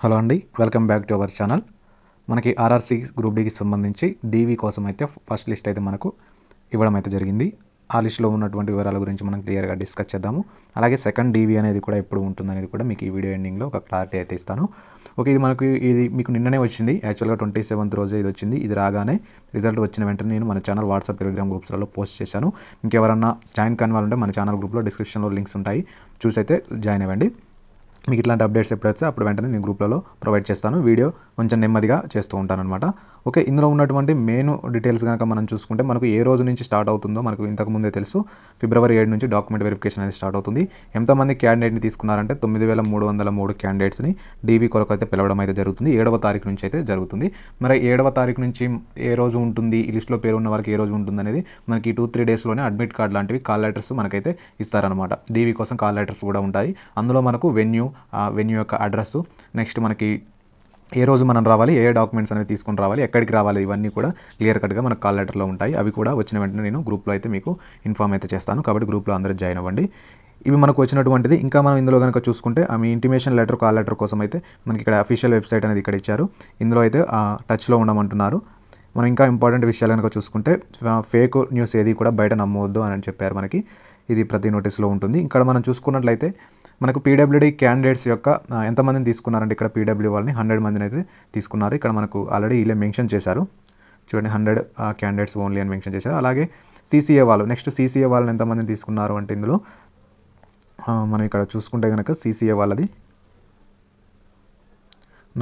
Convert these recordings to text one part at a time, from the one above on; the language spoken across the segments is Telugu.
హలో అండి welcome back to our channel మనకి ఆర్ఆర్సీ గ్రూప్ డీకి సంబంధించి డీవీ కోసం అయితే ఫస్ట్ లిస్ట్ అయితే మనకు ఇవ్వడం అయితే జరిగింది ఆ లిస్టులో ఉన్నటువంటి వివరాల గురించి మనం క్లియర్గా డిస్కస్ చేద్దాము అలాగే సెకండ్ డీవీ అనేది కూడా ఎప్పుడు ఉంటుంది అనేది కూడా మీకు ఈ వీడియో ఎండింగ్లో ఒక క్లారిటీ అయితే ఇస్తాను ఓకే ఇది మనకు ఇది మీకు నిన్ననే వచ్చింది యాక్చువల్గా ట్వంటీ సెవెంత్ రోజే ఇది వచ్చింది ఇది రాగానే రిజల్ట్ వచ్చిన వెంటనే నేను మన ఛానల్ వాట్సాప్ టెలిగ్రామ్ గ్రూప్స్లలో పోస్ట్ చేశాను ఇంకెవరన్నా జాయిన్ కాని మన ఛానల్ గ్రూప్లో డిస్క్రిప్షన్లో లింక్స్ ఉంటాయి చూసి అయితే జాయిన్ అవ్వండి మీకు ఇట్లాంటి అప్డేట్స్ ఎప్పుడు వస్తే అప్పుడు వెంటనే నేను గ్రూప్లలో ప్రొవైడ్ చేస్తాను వీడియో కొంచెం నెమ్మదిగా చేస్తూ ఉంటాను అనమాట ఓకే ఇందులో ఉన్నటువంటి మెయిన్ డీటెయిల్స్ కనుక మనం చూసుకుంటే మనకు ఏ రోజు నుంచి స్టార్ట్ అవుతుందో మనకు ఇంతకుముందే తెలుసు ఫిబ్రవరి ఏడు నుంచి డాక్యుమెంట్ వెరిఫికేషన్ అనేది స్టార్ట్ అవుతుంది ఎంతమంది క్యాండిడేట్ని తీసుకున్నారంటే తొమ్మిది వేల మూడు వందల మూడు క్యాండిడేట్స్ని డీవీ కొరకు అయితే పిలవడం అయితే జరుగుతుంది ఏడవ తారీఖు నుంచి అయితే జరుగుతుంది మరి ఏడవ తారీఖు నుంచి ఏ రోజు ఉంటుంది ఈ లిస్ట్లో పేరు ఉన్న వారికి ఏ రోజు ఉంటుంది అనేది మనకి టూ త్రీ డేస్లోనే అడ్మిట్ కార్డ్ లాంటివి కాల్ లెటర్స్ మనకైతే ఇస్తారనమాట డీవీ కోసం కాల్ లెటర్స్ కూడా ఉంటాయి అందులో మనకు వెన్యూ వెన్యూ యొక్క అడ్రస్ నెక్స్ట్ మనకి ఏ రోజు మనం రావాలి ఏ డాక్యుమెంట్స్ అనేవి తీసుకుని రావాలి ఎక్కడికి రావాలి ఇవన్నీ కూడా క్లియర్ కట్గా మనకు కాల్ లెటర్లో ఉంటాయి అవి కూడా వచ్చిన వెంటనే నేను గ్రూప్లో అయితే మీకు ఇన్ఫామ్ అయితే చేస్తాను కాబట్టి గ్రూప్లో అందరూ జాయిన్ అవ్వండి ఇవి మనకు వచ్చినటువంటిది ఇంకా మనం ఇందులో కనుక చూసుకుంటే మీ ఇంటిమేషన్ లెటర్ కాల్ లెటర్ కోసం అయితే మనకి ఇక్కడ అఫీషియల్ వెబ్సైట్ అనేది ఇక్కడ ఇచ్చారు ఇందులో అయితే టచ్లో ఉండమంటున్నారు మనం ఇంకా ఇంపార్టెంట్ విషయాలు కనుక చూసుకుంటే ఫేక్ న్యూస్ ఏది కూడా బయట నమ్మవద్దు అని చెప్పారు మనకి ఇది ప్రతి నోటీస్లో ఉంటుంది ఇక్కడ మనం చూసుకున్నట్లయితే మనకు పీడబ్ల్యూడీ క్యాండిడేట్స్ యొక్క ఎంతమందిని తీసుకున్నారంటే ఇక్కడ పీడబ్ల్యూ వాళ్ళని హండ్రెడ్ మందిని అయితే తీసుకున్నారు ఇక్కడ మనకు ఆల్రెడీ వీళ్ళే మెన్షన్ చేశారు చూడండి హండ్రెడ్ క్యాండిడేట్స్ ఓన్లీ అని మెన్షన్ చేశారు అలాగే సీసీఏ వాళ్ళు నెక్స్ట్ సీసీఏ వాళ్ళని ఎంతమందిని తీసుకున్నారు అంటే ఇందులో మనం ఇక్కడ చూసుకుంటే కనుక సీసీఏ వాళ్ళది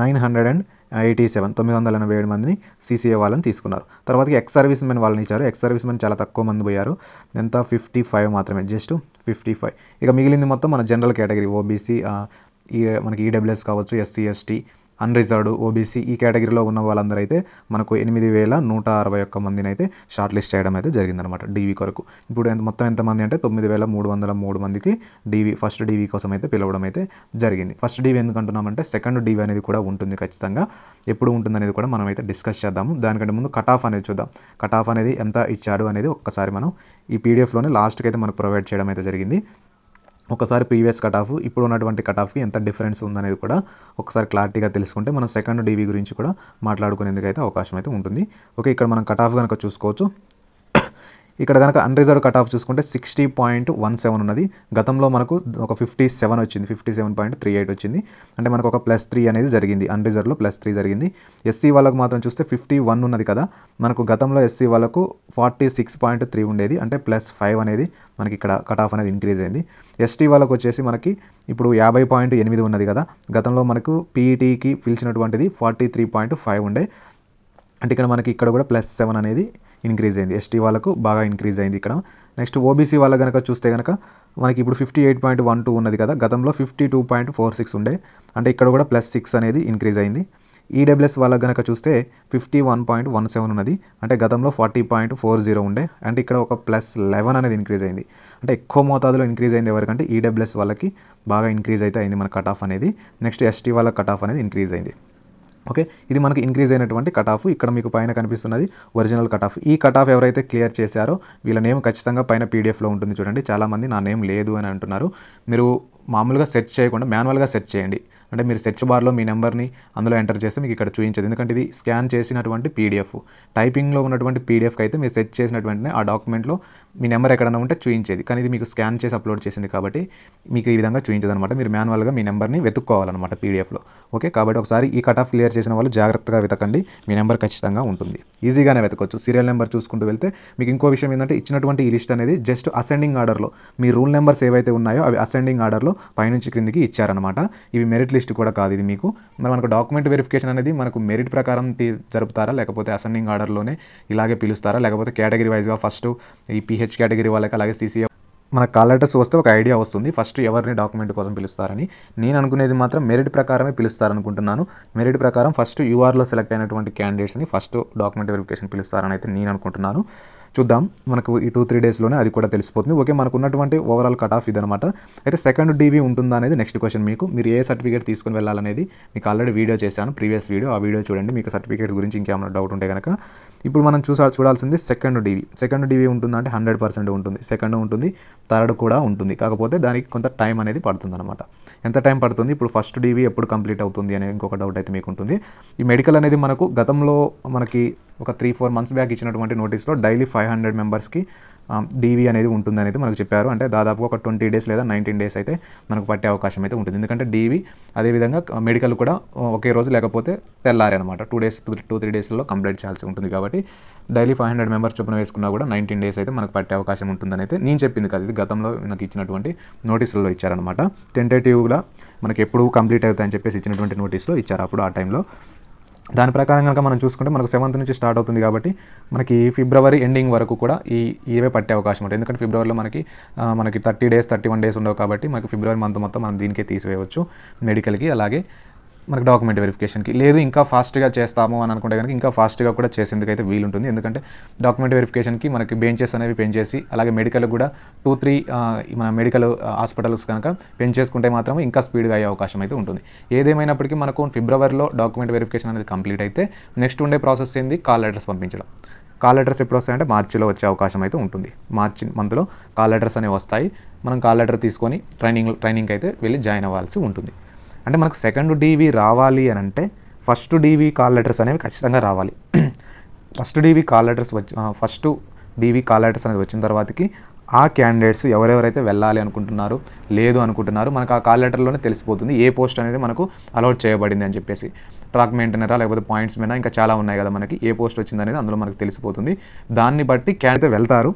nine hundred and eighty seven తొమ్మిది వందల ఎనభై ఏడు మందిని సీసీఏ వాళ్ళని తీసుకున్నారు తర్వాతకి ఎక్స్ సర్వీస్ మెన్ వాళ్ళని ఇచ్చారు ఎక్స్ సర్వీస్ మెన్ చాలా తక్కువ మంది పోయారు ఎంత ఫిఫ్టీ ఫైవ్ మాత్రమే జస్ట్ ఫిఫ్టీ ఫైవ్ ఇక మిగిలింది మొత్తం మన జనరల్ కేటగిరీ ఓబీసీ ఈ మనకి ఈడబ్ల్యూఎస్ e కావచ్చు ఎస్సీ ఎస్టీ అన్రిజర్వ్డ్ ఓబీసీ ఈ కేటగిరీలో ఉన్న వాళ్ళందరూ అయితే మనకు ఎనిమిది వేల నూట అరవై ఒక్క మందిని అయితే షార్ట్ లిస్ట్ చేయడం అయితే జరిగిందనమాట డీవీ కొరకు ఇప్పుడు ఎంత మొత్తం ఎంతమంది అంటే తొమ్మిది వేల మూడు వందల మూడు మందికి డీవీ ఫస్ట్ డీవీ కోసం అయితే పిలవడం అయితే జరిగింది ఫస్ట్ డీవీ ఎందుకంటున్నామంటే సెకండ్ డీవీ అనేది కూడా ఉంటుంది ఖచ్చితంగా ఎప్పుడు ఉంటుంది అనేది కూడా మనం అయితే డిస్కస్ చేద్దాము దానికంటే ముందు కట్ ఆఫ్ అనేది చూద్దాం కట్ ఆఫ్ అనేది ఎంత ఇచ్చారు అనేది ఒక్కసారి మనం ఈ పీడిఎఫ్లోనే లాస్ట్కి అయితే మనకు ప్రొవైడ్ చేయడం అయితే జరిగింది ఒకసారి ప్రీవియస్ కట్ ఆఫ్ ఇప్పుడు ఉన్నటువంటి కట్ ఆఫ్కి ఎంత డిఫరెన్స్ ఉందనేది కూడా ఒకసారి క్లారిటీగా తెలుసుకుంటే మనం సెకండ్ డివి గురించి కూడా మాట్లాడుకునేందుకు అయితే అవకాశం అయితే ఉంటుంది ఓకే ఇక్కడ మనం కట్ ఆఫ్ కనుక చూసుకోవచ్చు ఇక్కడ కనుక అన్రిజర్వ్ కట్ ఆఫ్ చూసుకుంటే సిక్స్టీ పాయింట్ వన్ సెవెన్ ఉన్నది గతంలో మనకు ఒక ఫిఫ్టీ సెవెన్ వచ్చింది fifty seven point three eight వచ్చింది అంటే మనకు ఒక ప్లస్ త్రీ అనేది జరిగింది అన్రిజర్వ్లో ప్లస్ త్రీ జరిగింది ఎస్సీ వాళ్ళకు మాత్రం చూస్తే ఫిఫ్టీ వన్ ఉన్నది కదా మనకు గతంలో ఎస్సీ వాళ్ళకు ఫార్టీ సిక్స్ పాయింట్ త్రీ ఉండేది అంటే ప్లస్ ఫైవ్ అనేది మనకి ఇక్కడ కట్ ఆఫ్ అనేది ఇంక్రీజ్ అయింది ఎస్టీ వాళ్ళకు వచ్చేసి మనకి ఇప్పుడు యాభై పాయింట్ ఎనిమిది ఉన్నది కదా గతంలో మనకు పీఈటీకి e పిలిచినటువంటిది ఫార్టీ త్రీ పాయింట్ ఫైవ్ ఉండే అంటే ఇక్కడ మనకి ఇక్కడ కూడా ప్లస్ సెవెన్ అనేది ఇంక్రీజ్ అయింది ఎస్టీ వాళ్ళకు బాగా ఇంక్రీజ్ అయింది ఇక్కడ నెక్స్ట్ ఓబీసీ వాళ్ళ కనుక చూస్తే కనుక మనకి ఇప్పుడు fifty eight point one two ఉన్నది కదా గతంలో fifty two point four six ఉండే అంటే ఇక్కడ కూడా ప్లస్ సిక్స్ అనేది ఇంక్రీజ్ అయింది ఈడబ్ల్యూఎస్ e వాళ్ళకి కనుక చూస్తే fifty one point one seven ఉన్నది అంటే గతంలో ఫార్టీ పాయింట్ ఫోర్ జీరో ఉండే అంటే ఇక్కడ ఒక ప్లస్ లెవెన్ అనేది ఇంక్రీజ్ అయింది అంటే ఎక్కువ మోతాదులో ఇంక్రీజ్ అయింది ఎవరికంటే ఈడబ్ల్యూఎస్ e వాళ్ళకి బాగా ఇంక్రీజ్ అయితే అయింది మన కట్ ఆఫ్ అనేది నెక్స్ట్ ఎస్టీ వాళ్ళ కట్ ఆఫ్ అనేది ఇంక్రీజ్ అయింది ఓకే ఇది మనకి ఇంక్రీజ్ అయినటువంటి కట్ ఆఫ్ ఇక్కడ మీకు పైన కనిపిస్తున్నది ఒరిజినల్ కట్ ఆఫ్ ఈ కట్ ఆఫ్ ఎవరైతే క్లియర్ చేశారో వీళ్ళ నేమ్ ఖచ్చితంగా పైన పీడిఎఫ్లో ఉంటుంది చూడండి చాలామంది నా నేమ్ లేదు అని అంటున్నారు మీరు మామూలుగా సెర్చ్ చేయకుండా మాన్యువల్గా సెర్చ్ చేయండి అంటే మీరు సెర్చ్ బార్లో మీ నెంబర్ని అందులో ఎంటర్ చేస్తే మీకు ఇక్కడ చూపించదు ఎందుకంటే ఇది స్కాన్ చేసినటువంటి పీడిఎఫ్ టైపింగ్లో ఉన్నటువంటి పీడిఎఫ్కి అయితే మీరు సెర్చ్ చేసినటువంటి ఆ డాక్యుమెంట్లో మీ నెంబర్ ఎక్కడైనా ఉంటే చూపించేది కానీ ఇది మీకు స్కాన్ చేసి అప్లోడ్ చేసింది కాబట్టి మీకు ఈ విధంగా చూపించదు అనమాట మీరు మాన్యువల్గా మీ నెంబర్ని వెతుక్కోవాలన్నమాట పీడిఎఫ్లో ఓకే కాబట్టి ఒకసారి ఈ కట్ ఆఫ్ క్లియర్ చేసిన వాళ్ళు జాగ్రత్తగా వెతకండి మీ నెంబర్ ఖచ్చితంగా ఉంటుంది ఈజీగానే వెతకొచ్చు సీరియల్ నెంబర్ చూసుకుంటూ వెళ్తే మీకు ఇంకో విషయం ఏంటంటే ఇచ్చినటువంటి ఈ లిస్ట్ అనేది జస్ట్ అసెండింగ్ ఆర్డర్లో మీ రూల్ నెంబర్స్ ఏవైతే ఉన్నాయో అవి అసెండింగ్ ఆర్డర్లో పైనుంచి క్రిందికి ఇచ్చారనమాట ఇవి మెరిట్ లిస్ట్ కూడా కాదు ఇది మీకు మరి మనకు డాక్యుమెంట్ వెరిఫికేషన్ అనేది మనకు మెరిట్ ప్రకారం జరుపుతారా లేకపోతే అసెండింగ్ ఆర్డర్లోనే ఇలాగే పిలుస్తారా లేకపోతే కేటగిరీ వైజ్గా ఫస్ట్ ఈ పిహెచ్ కేటగిరీ వాళ్ళకి అలాగే సీసీఏ మన కాల్ లెటర్స్ వస్తే ఒక ఐడియా వస్తుంది ఫస్ట్ ఎవరిని డాక్యుమెంట్ కోసం పిలుస్తారని నేను అనుకునేది మాత్రం మెరిట్ ప్రకారమే పిలుస్తారనుకుంటున్నాను మెరిట్ ప్రకారం ఫస్ట్ యూఆర్లో సెలెక్ట్ అయినటువంటి క్యాండిడేట్స్ని ఫస్ట్ డాక్యుమెంట్ వెరిఫికేషన్ పిలుస్తారని అయితే నేను అనుకుంటున్నాను చూద్దాం మనకు ఈ టూ త్రీ డేస్లోనే అది కూడా తెలిసిపోతుంది ఓకే మనకు ఉన్నటువంటి ఓవరాల్ కట్ ఆఫ్ ఇదనమాట అయితే సెకండ్ డీవీ ఉంటుందా అనేది నెక్స్ట్ క్వశ్చన్ మీకు మీరు ఏ సర్టిఫికేట్ తీసుకుని వెళ్ళాలనేది మీకు ఆల్రెడీ వీడియో చేశాను ప్రీవియస్ వీడియో ఆ వీడియో చూడండి మీకు సర్టిఫికేట్ గురించి ఇంకేమైనా డౌట్ ఉంటే కనుక ఇప్పుడు మనం చూసా చూడాల్సింది సెకండ్ డివి సెకండ్ డివి ఉంటుందంటే హండ్రెడ్ పర్సెంట్ ఉంటుంది సెకండ్ ఉంటుంది థర్డ్ కూడా ఉంటుంది కాకపోతే దానికి కొంత టైం అనేది పడుతుంది అనమాట ఎంత టైం పడుతుంది ఇప్పుడు ఫస్ట్ డివి ఎప్పుడు కంప్లీట్ అవుతుంది అనే ఇంకొక డౌట్ అయితే మీకు ఉంటుంది ఈ మెడికల్ అనేది మనకు గతంలో మనకి ఒక త్రీ ఫోర్ మంత్స్ బ్యాక్ ఇచ్చినటువంటి నోటీస్లో డైలీ ఫైవ్ హండ్రెడ్ మెంబర్స్కి డీవీ అనేది ఉంటుంది అనేది మనకు చెప్పారు అంటే దాదాపు ఒక ట్వంటీ డేస్ లేదా నైన్టీన్ డేస్ అయితే మనకు పట్టే అవకాశం అయితే ఉంటుంది ఎందుకంటే డీవీ అదేవిధంగా మెడికల్ కూడా ఒకే రోజు లేకపోతే తెల్లారి అనమాట two days two two three డేస్లో కంప్లీట్ చేయాల్సి ఉంటుంది కాబట్టి డైలీ ఫైవ్ హండ్రెడ్ మెంబర్స్ చొప్పున వేసుకున్నా కూడా నైన్టీన్ డేస్ అయితే మనకు పట్టే అవకాశం ఉంటుందని అయితే నేను చెప్పింది కాదు ఇది గతంలో నాకు ఇచ్చినటువంటి నోటీసుల్లో ఇచ్చారనమాట టెంటేటివ్గా మనకి ఎప్పుడు కంప్లీట్ అవుతాయని చెప్పేసి ఇచ్చినటువంటి నోటీస్లో ఇచ్చారు అప్పుడు ఆ టైంలో దాని ప్రకారం కనుక మనం చూసుకుంటే మనకు సెవెంత్ నుంచి స్టార్ట్ అవుతుంది కాబట్టి మనకి ఫిబ్రవరి ఎండింగ్ వరకు కూడా ఈ ఇవే పట్టే అవకాశం ఉంటుంది ఎందుకంటే ఫిబ్రవరిలో మనకి మనకి thirty days thirty one days ఉండవు కాబట్టి మనకి ఫిబ్రవరి మంత్ మొత్తం మనం దీనికే తీసివేయవచ్చు మెడికల్కి అలాగే మనకు డాక్యుమెంట్ వెరిఫికేషన్కి లేదు ఇంకా ఫాస్ట్గా చేస్తాము అని అనుకుంటే కనుక ఇంకా ఫాస్ట్గా కూడా చేసేందుకు అయితే వీలుంటుంది ఎందుకంటే డాక్యుమెంట్ వెరిఫికేషన్కి మనకి బెంచెస్ అనేవి పెంచేసి అలాగే మెడికల్ కూడా టూ త్రీ మన మెడికల్ హాస్పిటల్స్ కనుక పెంచేసుకుంటే మాత్రం ఇంకా స్పీడ్గా అయ్యే అవకాశం అయితే ఉంటుంది ఏదేమైనప్పటికీ మనకు ఫిబ్రవరిలో డాక్యుమెంట్ వెరిఫికేషన్ అనేది కంప్లీట్ అయితే నెక్స్ట్ ఉండే ప్రాసెస్ ఏంది కాల్ లెటర్స్ పంపించడం కాల్ లెటర్స్ ఎప్పుడు వస్తాయంటే మార్చిలో వచ్చే అవకాశం అయితే ఉంటుంది మార్చి మంత్లో కాల్ లెటర్స్ అనేవి వస్తాయి మనం కాల్ లెటర్ తీసుకొని ట్రైనింగ్ ట్రైనింగ్కి అయితే వెళ్ళి జాయిన్ అవ్వాల్సి ఉంటుంది అంటే మనకు సెకండ్ డీవీ రావాలి అని అంటే ఫస్ట్ డీవీ కాల్ లెటర్స్ అనేవి ఖచ్చితంగా రావాలి ఫస్ట్ డీవీ కాల్ లెటర్స్ వచ్చి ఫస్ట్ డీవీ కాల్ లెటర్స్ అనేది వచ్చిన తర్వాతకి ఆ క్యాండిడేట్స్ ఎవరెవరైతే వెళ్ళాలి అనుకుంటున్నారు లేదు అనుకుంటున్నారు మనకు ఆ కాల్ లెటర్లోనే తెలిసిపోతుంది ఏ పోస్ట్ అనేది మనకు అలౌట్ చేయబడింది అని చెప్పేసి ట్రాక్ మెయింటైనరా లేకపోతే పాయింట్స్ మీద ఇంకా చాలా ఉన్నాయి కదా మనకి ఏ పోస్ట్ వచ్చింది అనేది అందులో మనకు తెలిసిపోతుంది దాన్ని బట్టి క్యాండిడేట్ వెళ్తారు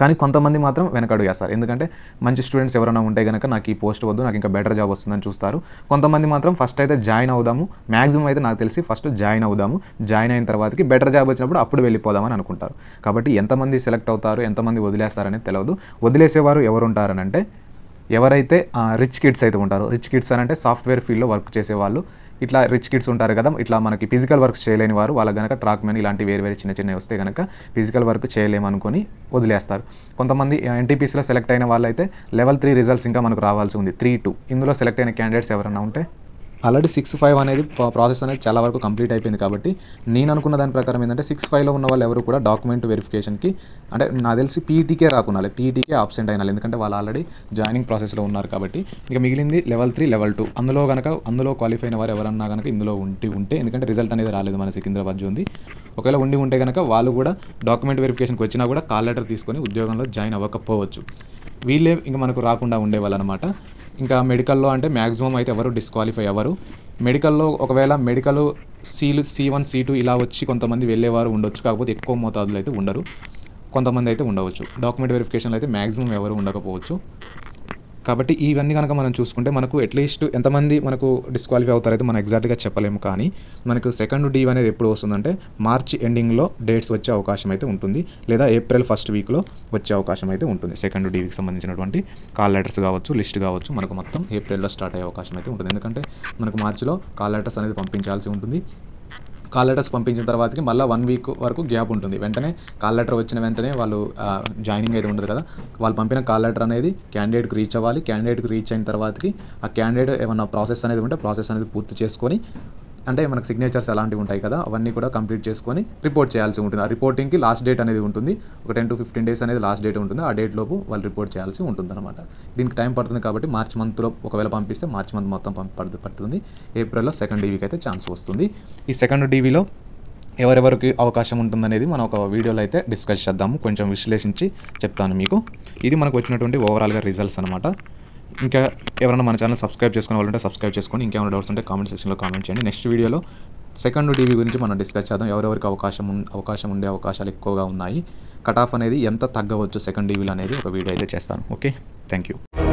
కానీ కొంతమంది మాత్రం వెనకడు వేస్తారు ఎందుకంటే మంచి స్టూడెంట్స్ ఎవరైనా ఉంటే కనుక నాకు ఈ పోస్ట్ వద్దు నాకు ఇంకా బెటర్ జాబ్ వస్తుందని చూస్తారు కొంతమంది మాత్రం ఫస్ట్ అయితే జాయిన్ అవుదాము మ్యాక్సిమం అయితే నాకు తెలిసి ఫస్ట్ జాయిన్ అవుదాము జాయిన్ అయిన తర్వాతకి బెటర్ జాబ్ వచ్చినప్పుడు అప్పుడు వెళ్ళిపోదామని అనుకుంటారు కాబట్టి ఎంతమంది సెలెక్ట్ అవుతారు ఎంతమంది వదిలేస్తారనేది తెలియదు వదిలేసేవారు ఎవరు ఉంటారనంటే ఎవరైతే రిచ్ కిడ్స్ అయితే ఉంటారో రిచ్ కిడ్స్ అని అంటే సాఫ్ట్వేర్ ఫీల్డ్లో వర్క్ చేసే వాళ్ళు ఇట్లా రిచ్ కిడ్స్ ఉంటారు కదా ఇట్లా మనకి ఫిజికల్ వర్క్ చేయలేని వారు వాళ్ళకి కనుక ట్రాక్ మ్యాన్ ఇలాంటి వేరు వేరు చిన్న చిన్నవి వస్తే కనుక ఫిజికల్ వర్క్ చేయలేమనుకొని వదిలేస్తారు కొంతమంది ఎన్టీపీసీలో సెలెక్ట్ అయిన వాళ్ళైతే లెవెల్ త్రీ రిజల్ట్స్ ఇంకా మనకు రావాల్సి ఉంది త్రీ టూ ఇందులో సెలెక్ట్ అయిన క్యాండిడేట్స్ ఎవరైనా ఉంటే ఆల్రెడీ సిక్స్ ఫైవ్ అనేది ప్రాసెస్ అనేది చాలా వరకు కంప్లీట్ అయిపోయింది కాబట్టి నేను అనుకున్న దాని ప్రకారం ఏంటంటే సిక్స్ ఫైవ్లో ఉన్న వాళ్ళు ఎవరు కూడా డాక్యుమెంట్ వెరిఫికేషన్కి అంటే నాకు తెలిసి పీఈటీకే రాకుండా పీఈటీకే ఆబ్సెంట్ అయినాలి ఎందుకంటే వాళ్ళు ఆల్రెడీ జాయినింగ్ ప్రాసెస్లో ఉన్నారు కాబట్టి ఇక మిగిలింది లెవెల్ త్రీ లెవెల్ టూ అందులో కనుక అందులో క్వాలిఫై అయిన వారు ఎవరన్నా కనుక ఇందులో ఉంటే ఉంటే ఎందుకంటే రిజల్ట్ అనేది రాలేదు మన సికింద్రాబాద్ జోన్ది ఒకవేళ ఉండి ఉంటే కనుక వాళ్ళు కూడా డాక్యుమెంట్ వెరిఫికేషన్కి వచ్చినా కూడా కాల్ లెటర్ తీసుకొని ఉద్యోగంలో జాయిన్ అవ్వకపోవచ్చు వీళ్ళే ఇంకా మనకు రాకుండా ఉండేవాళ్ళు అనమాట ఇంకా మెడికల్లో అంటే మ్యాక్సిమం అయితే ఎవరు డిస్క్వాలిఫై అవ్వరు మెడికల్లో ఒకవేళ మెడికల్ సీలు సి వన్ సి టూ ఇలా వచ్చి కొంతమంది వెళ్ళేవారు ఉండొచ్చు కాకపోతే ఎక్కువ మోతాదులో అయితే ఉండరు కొంతమంది అయితే ఉండవచ్చు డాక్యుమెంట్ వెరిఫికేషన్లు అయితే మ్యాక్సిమం ఎవరు ఉండకపోవచ్చు కాబట్టి ఇవన్నీ కనుక మనం చూసుకుంటే మనకు అట్లీస్ట్ ఎంతమంది మనకు డిస్క్వాలిఫై అవుతారైతే మనం ఎగ్జాక్ట్గా చెప్పలేము కానీ మనకు సెకండ్ డీవ్ అనేది ఎప్పుడు వస్తుందంటే మార్చ్ ఎండింగ్లో డేట్స్ వచ్చే అవకాశం అయితే ఉంటుంది లేదా ఏప్రిల్ ఫస్ట్ వీక్లో వచ్చే అవకాశం అయితే ఉంటుంది సెకండ్ డీవ్కి సంబంధించినటువంటి కాల్ లెటర్స్ కావచ్చు లిస్ట్ కావచ్చు మనకు మొత్తం ఏప్రిల్లో స్టార్ట్ అయ్యే అవకాశం అయితే ఉంటుంది ఎందుకంటే మనకు మార్చిలో కాల్ లెటర్స్ అనేది పంపించాల్సి ఉంటుంది కాల్ లెటర్స్ పంపించిన తర్వాతకి మళ్ళీ వన్ వీక్ వరకు గ్యాప్ ఉంటుంది వెంటనే కాల్ లెటర్ వచ్చిన వెంటనే వాళ్ళు జాయినింగ్ అయితే ఉండదు కదా వాళ్ళు పంపిన కాల్ లెటర్ అనేది క్యాండిడేట్కి రీచ్ అవ్వాలి క్యాండిడేట్కి రీచ్ అయిన తర్వాతకి ఆ క్యాండిడేట్ ఏమైనా ప్రాసెస్ అనేది ఉంటే ప్రాసెస్ అనేది పూర్తి చేసుకొని అంటే మనకు సిగ్నేచర్స్ అలాంటివి ఉంటాయి కదా అవన్నీ కూడా కంప్లీట్ చేసుకొని రిపోర్ట్ చేయాల్సి ఉంటుంది ఆ రిపోర్టింగ్కి లాస్ట్ డేట్ అనేది ఉంటుంది ఒక టెన్ టు ఫిఫ్టీన్ డేస్ అనేది లాస్ట్ డేట్ ఉంటుంది ఆ డేట్ లోపు వాళ్ళు రిపోర్ట్ చేయాల్సి ఉంటుంది అనమాట దీనికి టైం పడుతుంది కాబట్టి మార్చ్ మంత్లో ఒకవేళ పంపిస్తే మార్చ్ మంత్ మొత్తం పడుతుంది ఏప్రిల్లో సెకండ్ డీవీకి అయితే ఛాన్స్ వస్తుంది ఈ సెకండ్ డీవీలో ఎవరెవరికి అవకాశం ఉంటుందనేది మనం ఒక వీడియోలో అయితే డిస్కస్ చేద్దాము కొంచెం విశ్లేషించి చెప్తాను మీకు ఇది మనకు వచ్చినటువంటి ఓవరాల్గా రిజల్ట్స్ అనమాట ఇంకా ఎవరైనా మన ఛానల్ సబ్స్క్రైబ్ చేసుకునే వాళ్ళంటే సబ్స్క్రైబ్ చేసుకొని ఇంకేమైనా డౌట్స్ ఉంటే కామెంట్ సెక్షన్లో కామెంట్ చేయండి నెక్స్ట్ వీడియోలో సెకండ్ టీవీ గురించి మనం డిస్కస్ చేద్దాం ఎవరెవరికి అవకాశం అవకాశం ఉండే అవకాశాలు ఎక్కువగా ఉన్నాయి కట్ ఆఫ్ అనేది ఎంత తగ్గవచ్చు సెకండ్ టీవీలు అనేది ఒక వీడియో అయితే చేస్తాను ఓకే థ్యాంక్ యూ